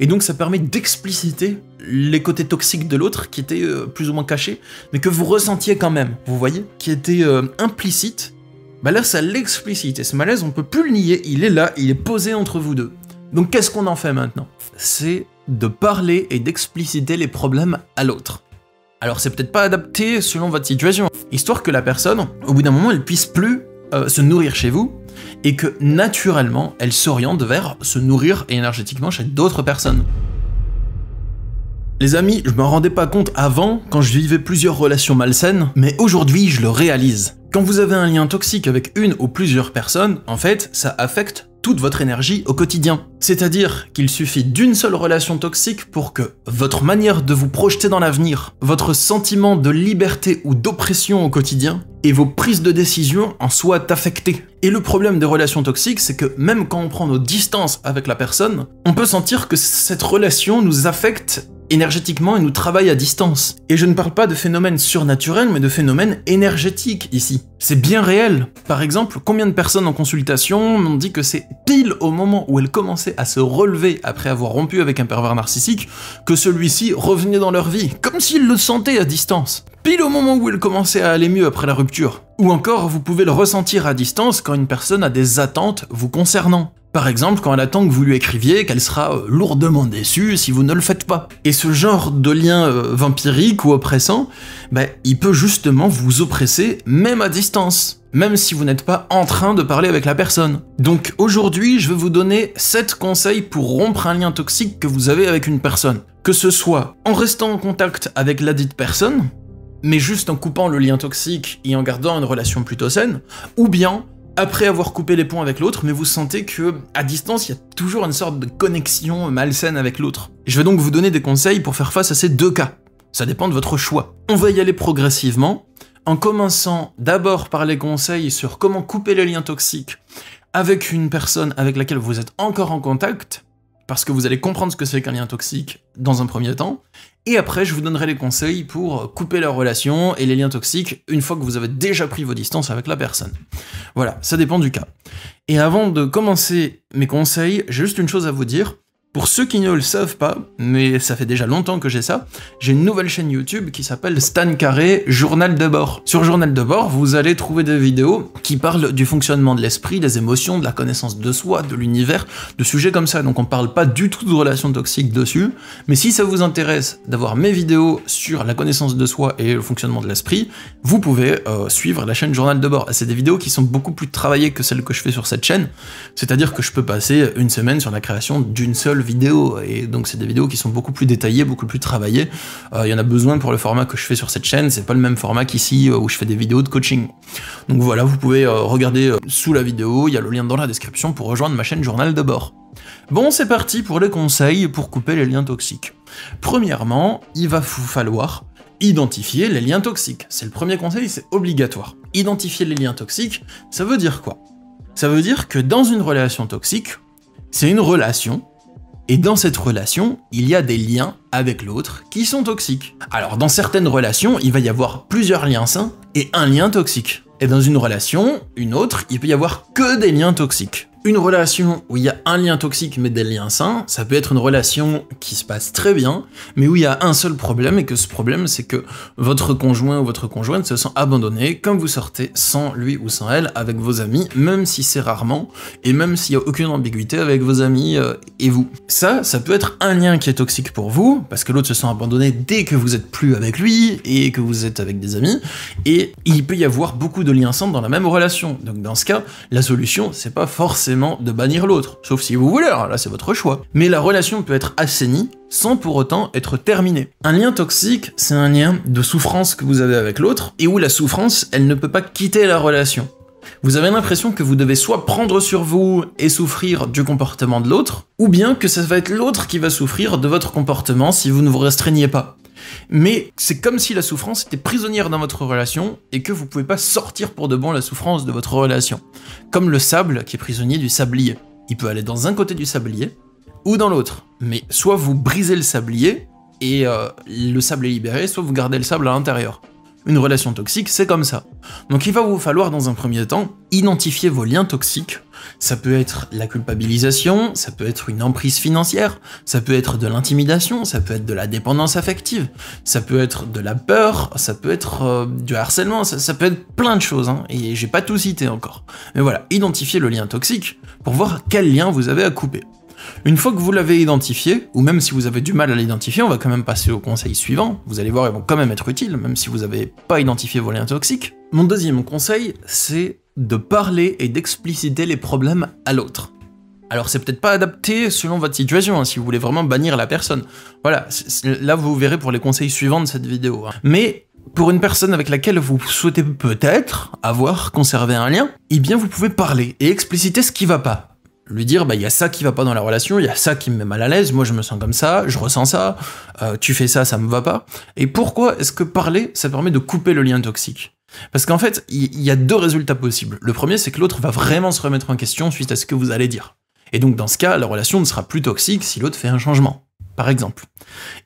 Et donc ça permet d'expliciter les côtés toxiques de l'autre qui étaient euh, plus ou moins cachés, mais que vous ressentiez quand même, vous voyez, qui étaient euh, implicites. Bah là, ça l'explicite, et ce malaise, on ne peut plus le nier, il est là, il est posé entre vous deux. Donc qu'est-ce qu'on en fait maintenant C'est de parler et d'expliciter les problèmes à l'autre. Alors c'est peut-être pas adapté selon votre situation, histoire que la personne, au bout d'un moment, elle puisse plus euh, se nourrir chez vous, et que naturellement, elle s'oriente vers se nourrir énergétiquement chez d'autres personnes. Les amis, je me rendais pas compte avant quand je vivais plusieurs relations malsaines, mais aujourd'hui je le réalise. Quand vous avez un lien toxique avec une ou plusieurs personnes, en fait, ça affecte votre énergie au quotidien. C'est-à-dire qu'il suffit d'une seule relation toxique pour que votre manière de vous projeter dans l'avenir, votre sentiment de liberté ou d'oppression au quotidien, et vos prises de décision en soient affectées. Et le problème des relations toxiques, c'est que même quand on prend nos distances avec la personne, on peut sentir que cette relation nous affecte énergétiquement et nous travaille à distance. Et je ne parle pas de phénomènes surnaturels, mais de phénomènes énergétiques ici. C'est bien réel. Par exemple, combien de personnes en consultation m'ont dit que c'est pile au moment où elles commençaient à se relever après avoir rompu avec un pervers narcissique que celui-ci revenait dans leur vie, comme s'ils le sentaient à distance. Pile au moment où elles commençaient à aller mieux après la rupture. Ou encore, vous pouvez le ressentir à distance quand une personne a des attentes vous concernant. Par exemple, quand elle attend que vous lui écriviez qu'elle sera euh, lourdement déçue si vous ne le faites pas. Et ce genre de lien euh, vampirique ou oppressant, ben, il peut justement vous oppresser même à distance, même si vous n'êtes pas en train de parler avec la personne. Donc aujourd'hui, je vais vous donner 7 conseils pour rompre un lien toxique que vous avez avec une personne. Que ce soit en restant en contact avec la dite personne, mais juste en coupant le lien toxique et en gardant une relation plutôt saine, ou bien après avoir coupé les ponts avec l'autre, mais vous sentez que, à distance, il y a toujours une sorte de connexion malsaine avec l'autre. Je vais donc vous donner des conseils pour faire face à ces deux cas. Ça dépend de votre choix. On va y aller progressivement, en commençant d'abord par les conseils sur comment couper les liens toxiques avec une personne avec laquelle vous êtes encore en contact, parce que vous allez comprendre ce que c'est qu'un lien toxique dans un premier temps, et après, je vous donnerai les conseils pour couper la relation et les liens toxiques une fois que vous avez déjà pris vos distances avec la personne. Voilà, ça dépend du cas. Et avant de commencer mes conseils, j'ai juste une chose à vous dire. Pour ceux qui ne le savent pas, mais ça fait déjà longtemps que j'ai ça, j'ai une nouvelle chaîne YouTube qui s'appelle Stan Carré Journal de bord. Sur Journal de bord, vous allez trouver des vidéos qui parlent du fonctionnement de l'esprit, des émotions, de la connaissance de soi, de l'univers, de sujets comme ça. Donc on parle pas du tout de relations toxiques dessus, mais si ça vous intéresse d'avoir mes vidéos sur la connaissance de soi et le fonctionnement de l'esprit, vous pouvez euh, suivre la chaîne Journal de bord. C'est des vidéos qui sont beaucoup plus travaillées que celles que je fais sur cette chaîne, c'est-à-dire que je peux passer une semaine sur la création d'une seule vidéo. Et donc, c'est des vidéos qui sont beaucoup plus détaillées, beaucoup plus travaillées. Euh, il y en a besoin pour le format que je fais sur cette chaîne. C'est pas le même format qu'ici euh, où je fais des vidéos de coaching. Donc voilà, vous pouvez euh, regarder sous la vidéo. Il y a le lien dans la description pour rejoindre ma chaîne Journal de bord. Bon, c'est parti pour les conseils pour couper les liens toxiques. Premièrement, il va vous falloir identifier les liens toxiques. C'est le premier conseil, c'est obligatoire. Identifier les liens toxiques, ça veut dire quoi Ça veut dire que dans une relation toxique, c'est une relation et dans cette relation, il y a des liens avec l'autre qui sont toxiques. Alors dans certaines relations, il va y avoir plusieurs liens sains et un lien toxique. Et dans une relation, une autre, il peut y avoir que des liens toxiques une relation où il y a un lien toxique mais des liens sains, ça peut être une relation qui se passe très bien, mais où il y a un seul problème, et que ce problème, c'est que votre conjoint ou votre conjointe se sent abandonné comme vous sortez sans lui ou sans elle avec vos amis, même si c'est rarement, et même s'il n'y a aucune ambiguïté avec vos amis euh, et vous. Ça, ça peut être un lien qui est toxique pour vous, parce que l'autre se sent abandonné dès que vous n'êtes plus avec lui, et que vous êtes avec des amis, et il peut y avoir beaucoup de liens sains dans la même relation. Donc dans ce cas, la solution, c'est pas forcément de bannir l'autre, sauf si vous voulez, hein, là c'est votre choix. Mais la relation peut être assainie sans pour autant être terminée. Un lien toxique, c'est un lien de souffrance que vous avez avec l'autre, et où la souffrance, elle ne peut pas quitter la relation. Vous avez l'impression que vous devez soit prendre sur vous et souffrir du comportement de l'autre, ou bien que ça va être l'autre qui va souffrir de votre comportement si vous ne vous restreignez pas. Mais c'est comme si la souffrance était prisonnière dans votre relation et que vous pouvez pas sortir pour de bon la souffrance de votre relation. Comme le sable qui est prisonnier du sablier. Il peut aller dans un côté du sablier ou dans l'autre. Mais soit vous brisez le sablier et euh, le sable est libéré, soit vous gardez le sable à l'intérieur. Une relation toxique, c'est comme ça. Donc il va vous falloir dans un premier temps identifier vos liens toxiques. Ça peut être la culpabilisation, ça peut être une emprise financière, ça peut être de l'intimidation, ça peut être de la dépendance affective, ça peut être de la peur, ça peut être euh, du harcèlement, ça, peut être plein de choses, hein, et j'ai pas tout cité encore. Mais voilà, identifiez le lien toxique pour voir quel lien vous avez à couper. Une fois que vous l'avez identifié, ou même si vous avez du mal à l'identifier, on va quand même passer au conseil suivant. Vous allez voir, ils vont quand même être utiles, même si vous n'avez pas identifié vos liens toxiques. Mon deuxième conseil, c'est de parler et d'expliciter les problèmes à l'autre. Alors c'est peut-être pas adapté selon votre situation, hein, si vous voulez vraiment bannir la personne. Voilà, là vous verrez pour les conseils suivants de cette vidéo. Hein. Mais pour une personne avec laquelle vous souhaitez peut-être avoir conservé un lien, eh bien vous pouvez parler et expliciter ce qui va pas lui dire bah il y a ça qui va pas dans la relation, il y a ça qui me met mal à l'aise, moi je me sens comme ça, je ressens ça, euh, tu fais ça, ça me va pas. Et pourquoi est-ce que parler, ça permet de couper le lien toxique Parce qu'en fait, il y, a deux résultats possibles. Le premier, c'est que l'autre va vraiment se remettre en question suite à ce que vous allez dire. Et donc dans ce cas, la relation ne sera plus toxique si l'autre fait un changement par exemple.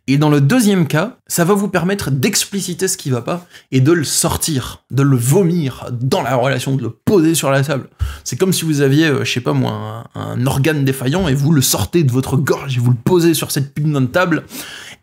Et dans le deuxième cas, ça va vous permettre d'expliciter ce qui va pas et de le sortir, de le vomir dans la relation, de le poser sur la table. C'est comme si vous aviez, euh, je sais pas moi, un, organe défaillant et vous le sortez de votre gorge et vous le posez sur cette putain de table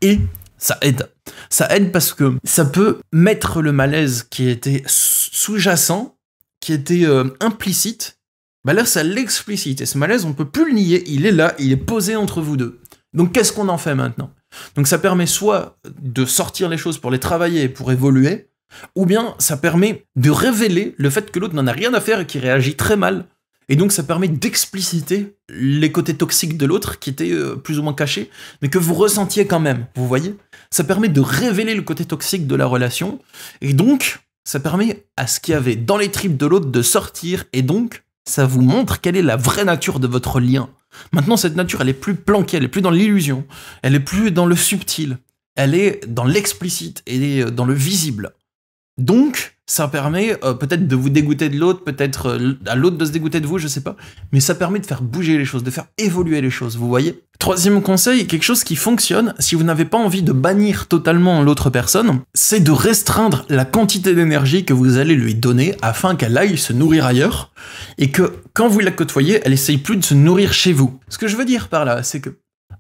et ça aide. Ça aide parce que ça peut mettre le malaise qui était sous-jacent, qui était euh, implicite, bah là ça l'explicite et ce malaise on peut plus le nier, il est là, il est posé entre vous deux. Donc qu'est-ce qu'on en fait maintenant Donc ça permet soit de sortir les choses pour les travailler et pour évoluer, ou bien ça permet de révéler le fait que l'autre n'en a rien à faire et qu'il réagit très mal. Et donc ça permet d'expliciter les côtés toxiques de l'autre qui étaient euh, plus ou moins cachés, mais que vous ressentiez quand même, vous voyez Ça permet de révéler le côté toxique de la relation, et donc ça permet à ce qu'il y avait dans les tripes de l'autre de sortir, et donc ça vous montre quelle est la vraie nature de votre lien. Maintenant, cette nature, elle est plus planquée, elle est plus dans l'illusion, elle est plus dans le subtil, elle est dans l'explicite et dans le visible. Donc, ça permet euh, peut-être de vous dégoûter de l'autre, peut-être euh, à l'autre de se dégoûter de vous, je sais pas, mais ça permet de faire bouger les choses, de faire évoluer les choses, vous voyez Troisième conseil, quelque chose qui fonctionne, si vous n'avez pas envie de bannir totalement l'autre personne, c'est de restreindre la quantité d'énergie que vous allez lui donner afin qu'elle aille se nourrir ailleurs et que quand vous la côtoyez, elle essaye plus de se nourrir chez vous. Ce que je veux dire par là, c'est que,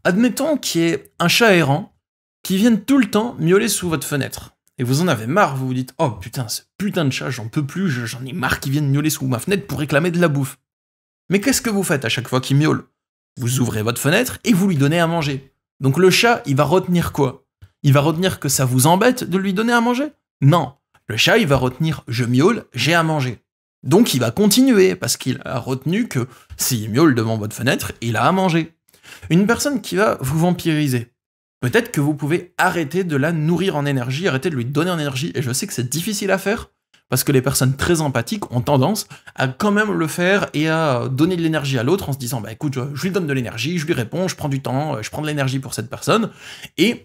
admettons qu'il y ait un chat errant qui vienne tout le temps miauler sous votre fenêtre et vous en avez marre, vous vous dites Oh putain, ce putain de chat, j'en peux plus, j'en ai marre qu'il vienne miauler sous ma fenêtre pour réclamer de la bouffe. Mais qu'est-ce que vous faites à chaque fois qu'il miaule Vous ouvrez votre fenêtre et vous lui donnez à manger. Donc le chat, il va retenir quoi Il va retenir que ça vous embête de lui donner à manger Non. Le chat, il va retenir Je miaule, j'ai à manger. Donc il va continuer, parce qu'il a retenu que s'il miaule devant votre fenêtre, il a à manger. Une personne qui va vous vampiriser, peut-être que vous pouvez arrêter de la nourrir en énergie, arrêter de lui donner en énergie. Et je sais que c'est difficile à faire, parce que les personnes très empathiques ont tendance à quand même le faire et à donner de l'énergie à l'autre en se disant, bah écoute, je, lui donne de l'énergie, je lui réponds, je prends du temps, euh, je prends de l'énergie pour cette personne. Et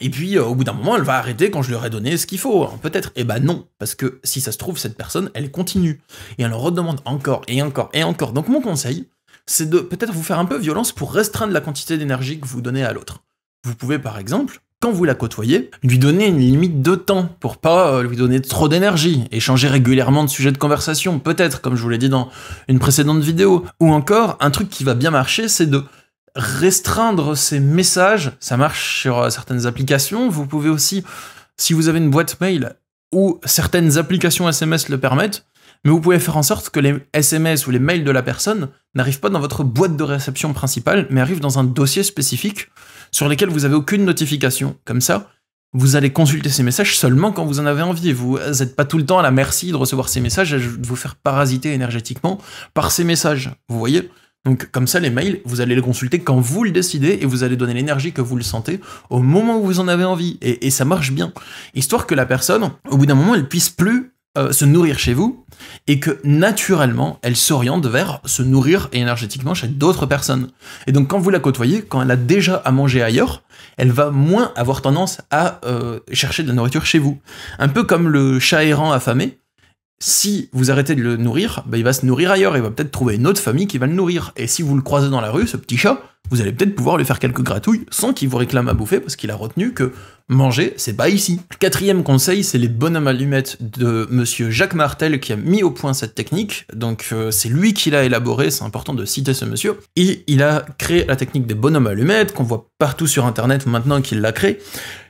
et puis, euh, au bout d'un moment, elle va arrêter quand je lui aurai donné ce qu'il faut, hein, peut-être. Et eh bah ben, non, parce que si ça se trouve, cette personne, elle continue. Et elle en redemande encore, et encore, et encore. Donc mon conseil, c'est de peut-être vous faire un peu violence pour restreindre la quantité d'énergie que vous donnez à l'autre. Vous pouvez par exemple, quand vous la côtoyez, lui donner une limite de temps pour pas euh, lui donner trop d'énergie, échanger régulièrement de sujets de conversation, peut-être, comme je vous l'ai dit dans une précédente vidéo. Ou encore, un truc qui va bien marcher, c'est de restreindre ses messages. Ça marche sur euh, certaines applications. Vous pouvez aussi, si vous avez une boîte mail ou certaines applications SMS le permettent, mais vous pouvez faire en sorte que les SMS ou les mails de la personne n'arrivent pas dans votre boîte de réception principale, mais arrivent dans un dossier spécifique sur lesquels vous n'avez aucune notification. Comme ça, vous allez consulter ces messages seulement quand vous en avez envie. Vous n'êtes pas tout le temps à la merci de recevoir ces messages et de vous faire parasiter énergétiquement par ces messages. Vous voyez donc comme ça, les mails, vous allez les consulter quand vous le décidez et vous allez donner l'énergie que vous le sentez au moment où vous en avez envie. Et, et ça marche bien. Histoire que la personne, au bout d'un moment, elle puisse plus euh, se nourrir chez vous et que naturellement elle s'oriente vers se nourrir énergétiquement chez d'autres personnes. Et donc quand vous la côtoyez, quand elle a déjà à manger ailleurs, elle va moins avoir tendance à euh, chercher de la nourriture chez vous. Un peu comme le chat errant affamé, si vous arrêtez de le nourrir, bah, il va se nourrir ailleurs, il va peut-être trouver une autre famille qui va le nourrir. Et si vous le croisez dans la rue, ce petit chat, vous allez peut-être pouvoir lui faire quelques gratouilles sans qu'il vous réclame à bouffer parce qu'il a retenu que manger, c'est pas ici. Quatrième conseil, c'est les bonhommes allumettes de monsieur Jacques Martel qui a mis au point cette technique. Donc euh, c'est lui qui l'a élaboré, c'est important de citer ce monsieur. Et il a créé la technique des bonhommes allumettes qu'on voit partout sur internet maintenant qu'il l'a créé.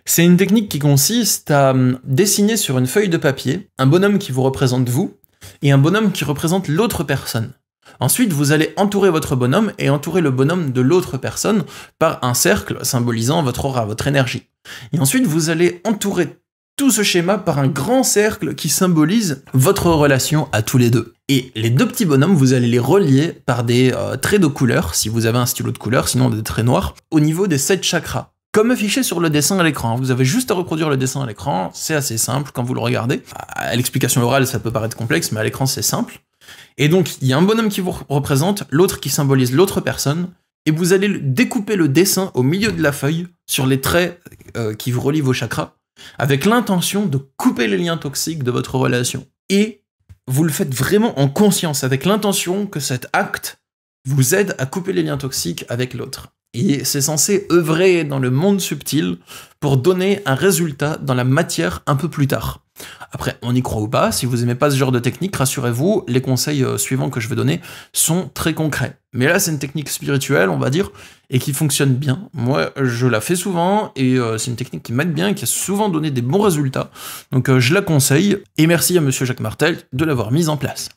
C'est une technique qui consiste à hum, dessiner sur une feuille de papier un bonhomme qui vous représente vous et un bonhomme qui représente l'autre personne. Ensuite, vous allez entourer votre bonhomme et entourer le bonhomme de l'autre personne par un cercle symbolisant votre aura, votre énergie. Et ensuite, vous allez entourer tout ce schéma par un grand cercle qui symbolise votre relation à tous les deux. Et les deux petits bonhommes, vous allez les relier par des euh, traits de couleur, si vous avez un stylo de couleur, sinon des traits noirs, au niveau des sept chakras. Comme affiché sur le dessin à l'écran, hein. vous avez juste à reproduire le dessin à l'écran, c'est assez simple quand vous le regardez. À l'explication orale, ça peut paraître complexe, mais à l'écran, c'est simple. Et donc, il y a un bonhomme qui vous représente, l'autre qui symbolise l'autre personne, et vous allez découper le dessin au milieu de la feuille sur les traits euh, qui vous relient vos chakras, avec l'intention de couper les liens toxiques de votre relation. Et vous le faites vraiment en conscience, avec l'intention que cet acte vous aide à couper les liens toxiques avec l'autre. Et c'est censé œuvrer dans le monde subtil pour donner un résultat dans la matière un peu plus tard. Après, on y croit ou pas, si vous aimez pas ce genre de technique, rassurez-vous, les conseils euh, suivants que je vais donner sont très concrets. Mais là, c'est une technique spirituelle, on va dire, et qui fonctionne bien. Moi, je la fais souvent, et euh, c'est une technique qui m'aide bien, qui a souvent donné des bons résultats. Donc euh, je la conseille, et merci à Monsieur Jacques Martel de l'avoir mise en place.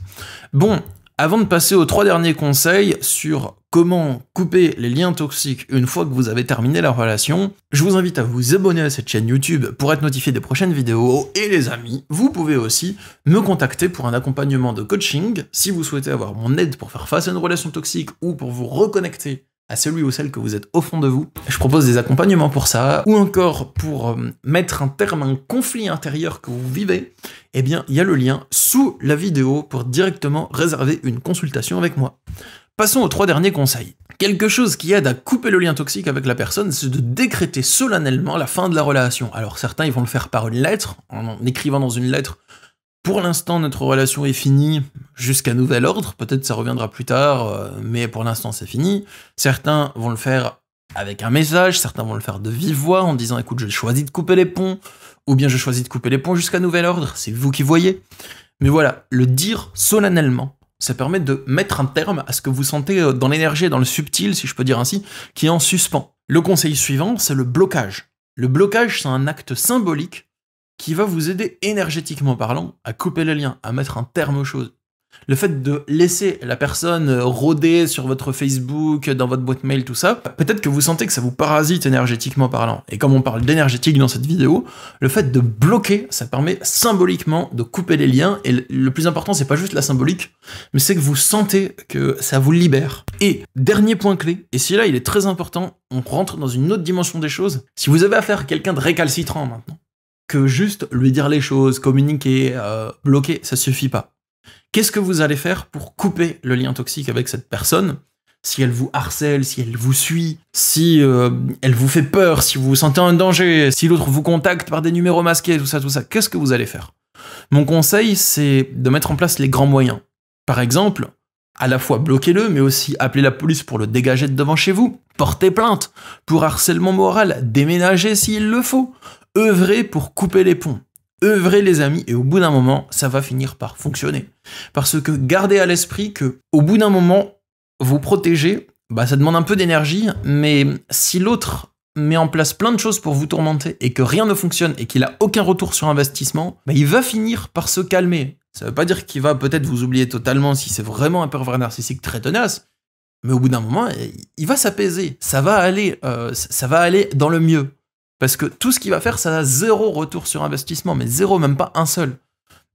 Bon, avant de passer aux trois derniers conseils sur comment couper les liens toxiques une fois que vous avez terminé la relation. Je vous invite à vous abonner à cette chaîne YouTube pour être notifié des prochaines vidéos et les amis, vous pouvez aussi me contacter pour un accompagnement de coaching si vous souhaitez avoir mon aide pour faire face à une relation toxique ou pour vous reconnecter à celui ou celle que vous êtes au fond de vous. Je propose des accompagnements pour ça, ou encore pour euh, mettre un terme à un conflit intérieur que vous vivez, eh bien, il y a le lien sous la vidéo pour directement réserver une consultation avec moi. Passons aux trois derniers conseils. Quelque chose qui aide à couper le lien toxique avec la personne, c'est de décréter solennellement la fin de la relation. Alors certains, ils vont le faire par une lettre, en écrivant dans une lettre pour l'instant, notre relation est finie jusqu'à nouvel ordre. Peut-être ça reviendra plus tard, euh, mais pour l'instant, c'est fini. Certains vont le faire avec un message, certains vont le faire de vive voix en disant écoute, je choisis de couper les ponts, ou bien je choisis de couper les ponts jusqu'à nouvel ordre. C'est vous qui voyez. Mais voilà, le dire solennellement, ça permet de mettre un terme à ce que vous sentez euh, dans l'énergie, dans le subtil, si je peux dire ainsi, qui est en suspens. Le conseil suivant, c'est le blocage. Le blocage, c'est un acte symbolique qui va vous aider énergétiquement parlant à couper le lien, à mettre un terme aux choses. Le fait de laisser la personne euh, rôder sur votre Facebook, dans votre boîte mail, tout ça, peut-être que vous sentez que ça vous parasite énergétiquement parlant. Et comme on parle d'énergétique dans cette vidéo, le fait de bloquer, ça permet symboliquement de couper les liens. Et le plus important, c'est pas juste la symbolique, mais c'est que vous sentez que ça vous libère. Et dernier point clé, et si là il est très important, on rentre dans une autre dimension des choses. Si vous avez affaire à quelqu'un de récalcitrant maintenant, que juste lui dire les choses, communiquer, euh, bloquer, ça suffit pas. Qu'est-ce que vous allez faire pour couper le lien toxique avec cette personne si elle vous harcèle, si elle vous suit, si euh, elle vous fait peur, si vous vous sentez en danger, si l'autre vous contacte par des numéros masqués, tout ça, tout ça, qu'est-ce que vous allez faire Mon conseil, c'est de mettre en place les grands moyens. Par exemple, à la fois bloquez-le, mais aussi appelez la police pour le dégager de devant chez vous, portez plainte pour harcèlement moral, déménagez s'il le faut, œuvrez pour couper les ponts œuvrez les amis et au bout d'un moment, ça va finir par fonctionner. Parce que gardez à l'esprit que au bout d'un moment, vous protéger, bah ça demande un peu d'énergie, mais si l'autre met en place plein de choses pour vous tourmenter et que rien ne fonctionne et qu'il a aucun retour sur investissement, bah, il va finir par se calmer. Ça veut pas dire qu'il va peut-être vous oublier totalement si c'est vraiment un pervers narcissique très tenace, mais au bout d'un moment, il va s'apaiser, ça va aller, euh, ça va aller dans le mieux. Parce que tout ce qu'il va faire, ça a zéro retour sur investissement, mais zéro, même pas un seul.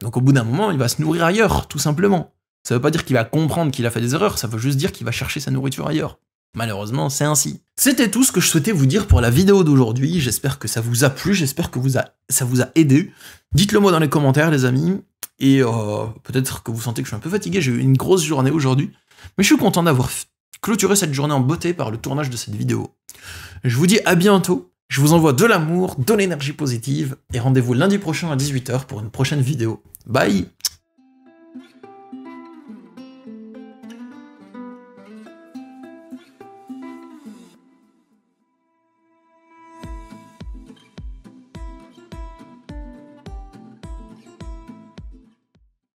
Donc au bout d'un moment, il va se nourrir ailleurs, tout simplement. Ça veut pas dire qu'il va comprendre qu'il a fait des erreurs, ça veut juste dire qu'il va chercher sa nourriture ailleurs. Malheureusement, c'est ainsi. C'était tout ce que je souhaitais vous dire pour la vidéo d'aujourd'hui. J'espère que ça vous a plu, j'espère que ça vous a aidé. Dites-le moi dans les commentaires, les amis. Et euh, peut-être que vous sentez que je suis un peu fatigué, j'ai eu une grosse journée aujourd'hui. Mais je suis content d'avoir clôturé cette journée en beauté par le tournage de cette vidéo. Je vous dis à bientôt je vous envoie de l'amour, de l'énergie positive et rendez-vous lundi prochain à 18h pour une prochaine vidéo. Bye